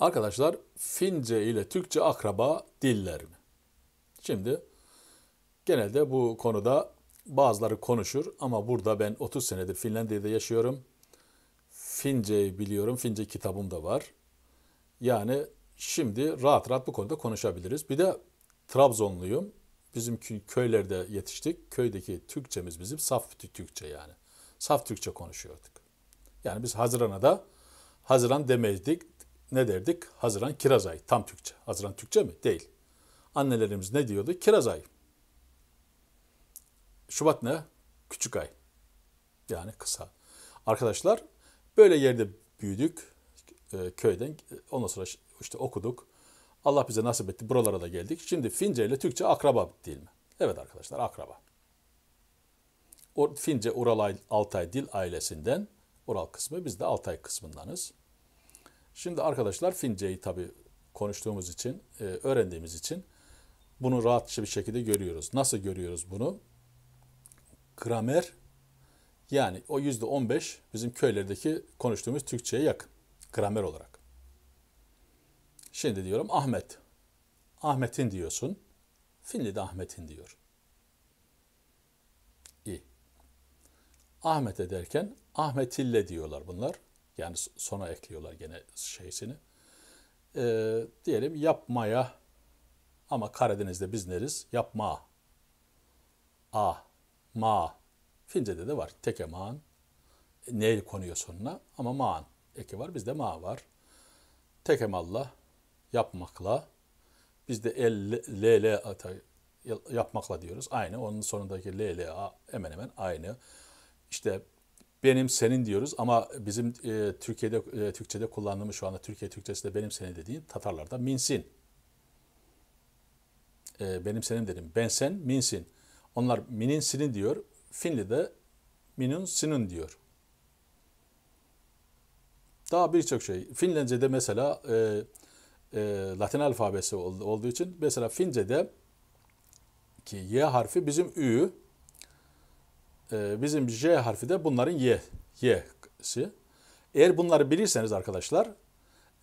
Arkadaşlar Fince ile Türkçe akraba diller mi? Şimdi genelde bu konuda bazıları konuşur ama burada ben 30 senedir Finlandiya'da yaşıyorum. Fince'yi biliyorum. Fince kitabım da var. Yani şimdi rahat rahat bu konuda konuşabiliriz. Bir de Trabzonluyum. Bizim köylerde yetiştik. Köydeki Türkçemiz bizim saf Türkçe yani. Saf Türkçe konuşuyorduk. Yani biz Haziran'a da Haziran demezdik ne derdik? Haziran kiraz ayı. Tam Türkçe. Haziran Türkçe mi? Değil. Annelerimiz ne diyordu? Kiraz ayı. Şubat ne? Küçük ay. Yani kısa. Arkadaşlar böyle yerde büyüdük e, köyden. E, ondan sonra işte okuduk. Allah bize nasip etti. Buralara da geldik. Şimdi Fince ile Türkçe akraba değil mi? Evet arkadaşlar akraba. Fince Ural Altay Dil ailesinden Ural kısmı biz de Altay kısmındanız. Şimdi arkadaşlar Fince'yi tabii konuştuğumuz için, e, öğrendiğimiz için bunu rahatça bir şekilde görüyoruz. Nasıl görüyoruz bunu? Gramer yani o yüzde on beş bizim köylerdeki konuştuğumuz Türkçe'ye yakın gramer olarak. Şimdi diyorum Ahmet. Ahmet'in diyorsun. Finli'de Ahmet'in diyor. İyi. Ahmet'e derken Ahmetille diyorlar bunlar. Yani sona ekliyorlar gene şeysini. E, diyelim yapmaya ama Karadeniz'de biz neriz? Yapma. A. Ma. Fince'de de var. Teke maan. E, Neil konuyor sonuna ama maan eki var. Bizde ma var. Tekemalla yapmakla bizde el, l, l, ata, yapmakla diyoruz. Aynı. Onun sonundaki l, l, a hemen hemen aynı. İşte benim senin diyoruz ama bizim e, Türkiye'de e, Türkçe'de kullandığımız şu anda Türkiye Türkçesinde benim seni dediğin Tatarlarda minsin. E, benim senin dedim. Ben sen minsin. Onlar minin sinin diyor. Finli'de minun sinun diyor. Daha birçok şey. Finlence'de mesela e, e, Latin alfabesi olduğu için mesela Fince'de ki Y harfi bizim Ü, e, bizim J harfi de bunların Y, Y'si. Eğer bunları bilirseniz arkadaşlar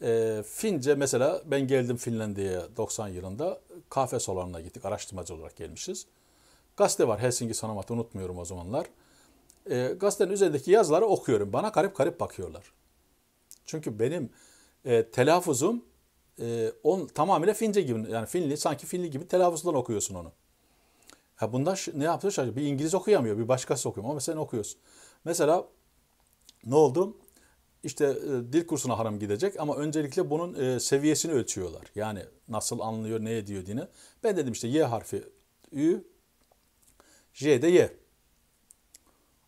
e, Fince mesela ben geldim Finlandiya'ya 90 yılında kahve salonuna gittik araştırmacı olarak gelmişiz. Gazete var Helsinki Sanomat'ı unutmuyorum o zamanlar. E, gazetenin üzerindeki yazıları okuyorum. Bana garip garip bakıyorlar. Çünkü benim e, telaffuzum e, on, tamamıyla Fince gibi yani Finli sanki Finli gibi telaffuzdan okuyorsun onu. Ya bundan ne yapıyor şaşırıyor. Bir İngiliz okuyamıyor, bir başkası okuyor ama sen okuyorsun. Mesela ne oldu? İşte e, dil kursuna haram gidecek ama öncelikle bunun e, seviyesini ölçüyorlar. Yani nasıl anlıyor, ne ediyor diye. Ben dedim işte Y harfi Ü, J de Y.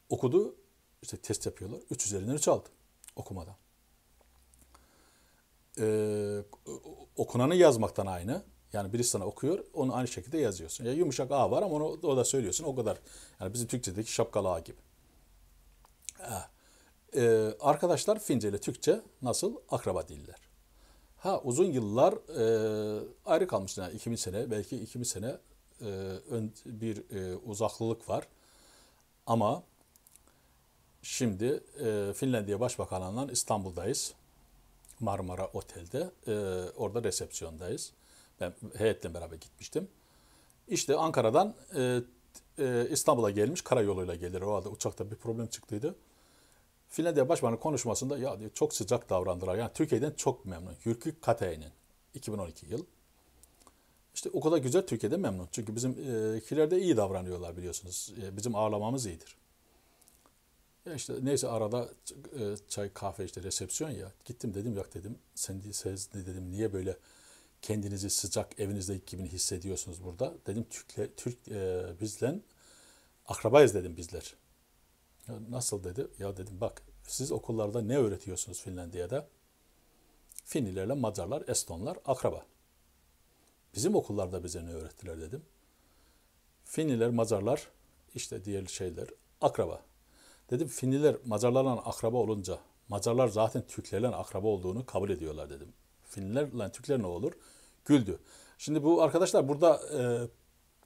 Okudu, işte test yapıyorlar. 3 üzerinden 3 aldı okumadan. Ee, okunanı yazmaktan aynı. Yani birisi sana okuyor, onu aynı şekilde yazıyorsun. Ya yumuşak A var ama onu o da söylüyorsun o kadar. Yani bizim Türkçedeki şapkalı A gibi. Ee, arkadaşlar Fince ile Türkçe nasıl akraba diller. Ha uzun yıllar e, ayrı kalmıştı. Yani 2000 sene belki 2000 sene e, ön, bir e, uzaklılık var. Ama şimdi e, Finlandiya Başbakanlığı'ndan İstanbul'dayız. Marmara Otel'de. E, orada resepsiyondayız. Ben heyetle beraber gitmiştim. İşte Ankara'dan e, e, İstanbul'a gelmiş karayoluyla gelir. O halde uçakta bir problem çıktıydı. Finlandiya Başbakanı konuşmasında ya diyor, çok sıcak davrandılar. Yani Türkiye'den çok memnun. Yürkü Katainen 2012 yıl. İşte o kadar güzel Türkiye'de memnun. Çünkü bizim e, de iyi davranıyorlar biliyorsunuz. E, bizim ağırlamamız iyidir. Ya işte neyse arada e, çay kahve işte resepsiyon ya. Gittim dedim yok dedim sen siz dedim niye böyle kendinizi sıcak evinizdeki gibi hissediyorsunuz burada. Dedim Türkle, Türk e, bizden akrabayız dedim bizler. Ya nasıl dedi? Ya dedim bak siz okullarda ne öğretiyorsunuz Finlandiya'da? Finlilerle Macarlar, Estonlar akraba. Bizim okullarda bize ne öğrettiler dedim. Finliler, Macarlar işte diğer şeyler akraba. Dedim Finliler Macarlarla akraba olunca Macarlar zaten Türklerle akraba olduğunu kabul ediyorlar dedim. Finlerle Türkler ne olur? Güldü. Şimdi bu arkadaşlar burada e,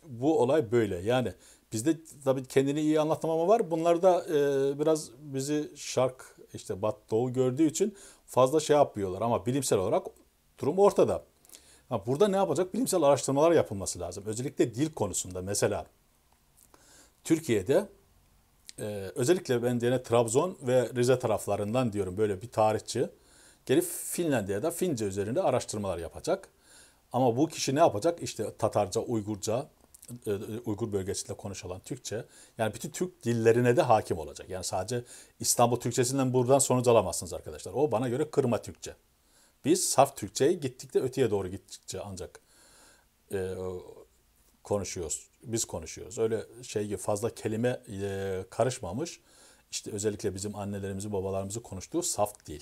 bu olay böyle. Yani bizde tabii kendini iyi anlatmama var. Bunlar da e, biraz bizi şark işte Bat Doğu gördüğü için fazla şey yapmıyorlar ama bilimsel olarak durum ortada. Ha, burada ne yapacak? Bilimsel araştırmalar yapılması lazım. Özellikle dil konusunda mesela Türkiye'de e, özellikle ben de Trabzon ve Rize taraflarından diyorum böyle bir tarihçi Gelip Finlandiya'da Fince üzerinde araştırmalar yapacak. Ama bu kişi ne yapacak? İşte Tatarca, Uygurca, e, e, Uygur bölgesinde konuşulan Türkçe. Yani bütün Türk dillerine de hakim olacak. Yani sadece İstanbul Türkçesinden buradan sonuç alamazsınız arkadaşlar. O bana göre kırma Türkçe. Biz saf Türkçeyi gittikçe öteye doğru gittikçe ancak e, konuşuyoruz. Biz konuşuyoruz. Öyle şey gibi fazla kelime e, karışmamış. İşte özellikle bizim annelerimizi, babalarımızı konuştuğu saf dil.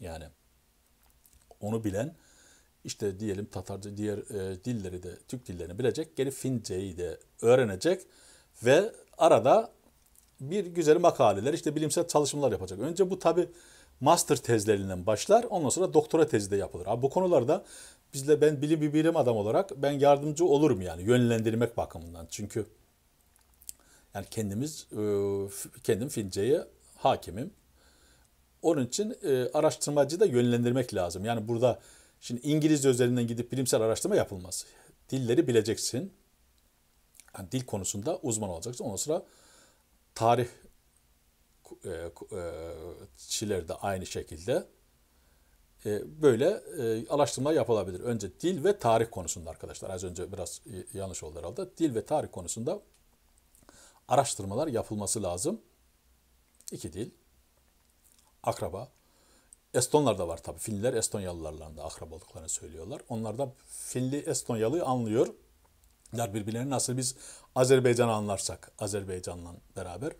Yani onu bilen işte diyelim Tatarca diğer e, dilleri de Türk dillerini bilecek. Geri Fince'yi de öğrenecek ve arada bir güzel makaleler işte bilimsel çalışmalar yapacak. Önce bu tabi master tezlerinden başlar. Ondan sonra doktora tezi de yapılır. Abi bu konularda bizle ben bilim bir bilim adam olarak ben yardımcı olurum yani yönlendirmek bakımından. Çünkü yani kendimiz e, kendim Fince'ye hakimim. Onun için e, araştırmacı da yönlendirmek lazım. Yani burada şimdi İngilizce üzerinden gidip bilimsel araştırma yapılmaz. Dilleri bileceksin. Yani dil konusunda uzman olacaksın. Ondan sonra tarih e, e de aynı şekilde e, böyle e, araştırma yapılabilir. Önce dil ve tarih konusunda arkadaşlar. Az önce biraz e, yanlış oldu herhalde. Dil ve tarih konusunda araştırmalar yapılması lazım. İki dil akraba. Estonlar da var tabii. Finliler Estonyalılarla da akraba söylüyorlar. Onlar da Finli Estonyalı'yı anlıyor. der birbirlerini nasıl biz Azerbaycan'ı anlarsak Azerbaycan'la beraber.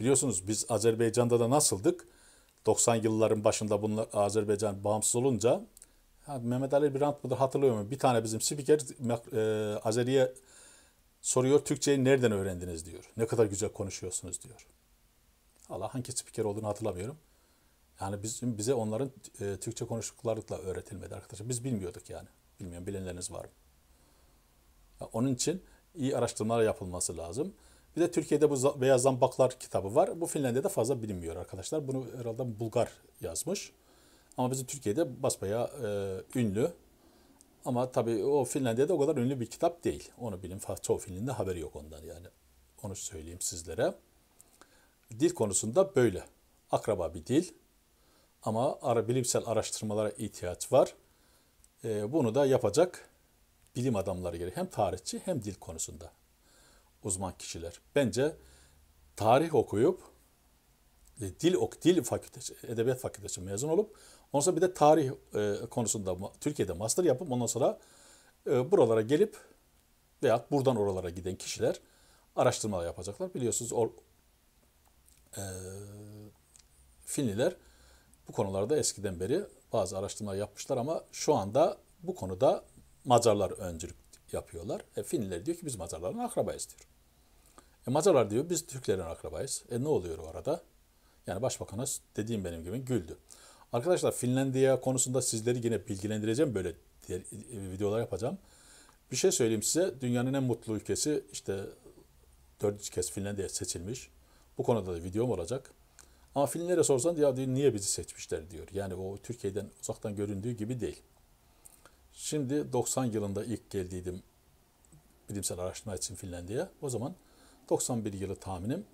Biliyorsunuz biz Azerbaycan'da da nasıldık? 90 yılların başında bunlar Azerbaycan bağımsız olunca Mehmet Ali Birant mıdır hatırlıyor mu? Bir tane bizim spiker e, Azeri'ye soruyor Türkçeyi nereden öğrendiniz diyor. Ne kadar güzel konuşuyorsunuz diyor. Allah hangi spiker olduğunu hatırlamıyorum. Yani bizim bize onların e, Türkçe konuştuklarla öğretilmedi arkadaşlar. Biz bilmiyorduk yani. Bilmiyorum bilenleriniz var mı? Ya onun için iyi araştırmalar yapılması lazım. Bir de Türkiye'de bu Beyaz Zambaklar kitabı var. Bu Finlandiya'da fazla bilinmiyor arkadaşlar. Bunu herhalde Bulgar yazmış. Ama bizim Türkiye'de basbaya e, ünlü. Ama tabii o Finlandiya'da o kadar ünlü bir kitap değil. Onu bilin. Çoğu Finlandiya'da haberi yok ondan yani. Onu söyleyeyim sizlere. Dil konusunda böyle. Akraba bir dil. Ama ara, bilimsel araştırmalara ihtiyaç var. E, bunu da yapacak bilim adamları gerek. Hem tarihçi hem dil konusunda uzman kişiler. Bence tarih okuyup e, dil ok dil fakültesi edebiyat fakültesi mezun olup ondan sonra bir de tarih e, konusunda Türkiye'de master yapıp ondan sonra e, buralara gelip veya buradan oralara giden kişiler araştırmalar yapacaklar. Biliyorsunuz o, e, Finliler bu konularda eskiden beri bazı araştırmalar yapmışlar ama şu anda bu konuda Macarlar öncülük yapıyorlar. E, Finliler diyor ki biz Macarların akrabayız diyor. E, Macarlar diyor biz Türklerin akrabayız. E ne oluyor o arada? Yani başbakanız dediğim benim gibi güldü. Arkadaşlar Finlandiya konusunda sizleri yine bilgilendireceğim. Böyle e, videolar yapacağım. Bir şey söyleyeyim size. Dünyanın en mutlu ülkesi işte dördüncü kez Finlandiya seçilmiş. Bu konuda da videom olacak. Afinlere sorsan ya diyor, niye bizi seçmişler diyor. Yani o Türkiye'den uzaktan göründüğü gibi değil. Şimdi 90 yılında ilk geldiydim bilimsel araştırma için Finlandiya'ya. O zaman 91 yılı tahminim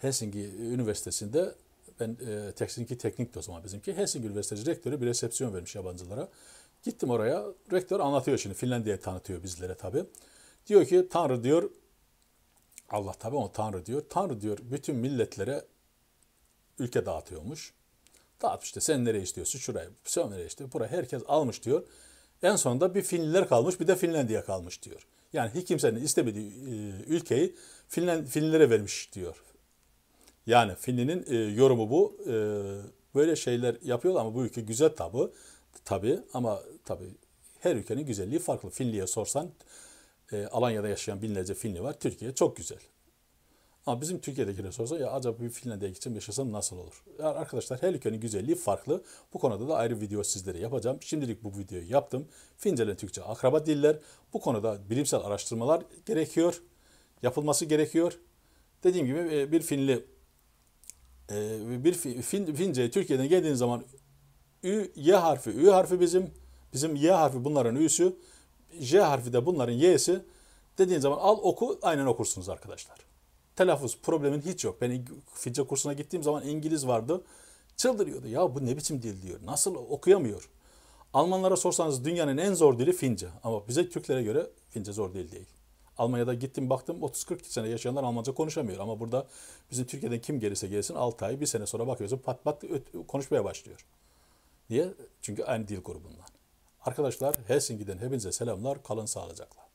Helsinki Üniversitesi'nde ben e, Helsinki Teknik o zaman bizimki. Helsinki Üniversitesi rektörü bir resepsiyon vermiş yabancılara. Gittim oraya. Rektör anlatıyor şimdi. Finlandiya'yı tanıtıyor bizlere tabi Diyor ki Tanrı diyor Allah tabi ama Tanrı diyor. Tanrı diyor bütün milletlere ülke dağıtıyormuş. Dağıt işte sen nereye istiyorsun şuraya, sen nereye istiyorsun buraya herkes almış diyor. En sonunda bir Finliler kalmış bir de Finlandiya kalmış diyor. Yani hiç kimsenin istemediği e, ülkeyi Finland, Finlilere vermiş diyor. Yani Finli'nin e, yorumu bu. E, böyle şeyler yapıyor ama bu ülke güzel tabi. Tabi ama tabi her ülkenin güzelliği farklı. Finli'ye sorsan Alanya'da yaşayan binlerce Finli var. Türkiye çok güzel. Ama bizim Türkiye'dekine sorsa ya acaba bir Finlandiya'ya için yaşasam nasıl olur? Yani arkadaşlar her ülkenin güzelliği farklı. Bu konuda da ayrı video sizlere yapacağım. Şimdilik bu videoyu yaptım. Fince ile Türkçe akraba diller. Bu konuda bilimsel araştırmalar gerekiyor. Yapılması gerekiyor. Dediğim gibi e, bir Finli e, bir fin, Fince'ye Türkiye'den geldiğin zaman Ü, Y harfi, Ü harfi bizim. Bizim Y harfi bunların Ü'sü. J harfi de bunların Y'si. Dediğin zaman al oku aynen okursunuz arkadaşlar telaffuz problemin hiç yok. Ben filce kursuna gittiğim zaman İngiliz vardı. Çıldırıyordu. Ya bu ne biçim dil diyor. Nasıl okuyamıyor. Almanlara sorsanız dünyanın en zor dili Fince. Ama bize Türklere göre Fince zor dil değil. Almanya'da gittim baktım 30-40 sene yaşayanlar Almanca konuşamıyor. Ama burada bizim Türkiye'den kim gelirse gelsin 6 ay bir sene sonra bakıyorsun pat pat konuşmaya başlıyor. Niye? Çünkü aynı dil grubundan. Arkadaşlar Helsinki'den hepinize selamlar. Kalın sağlıcakla.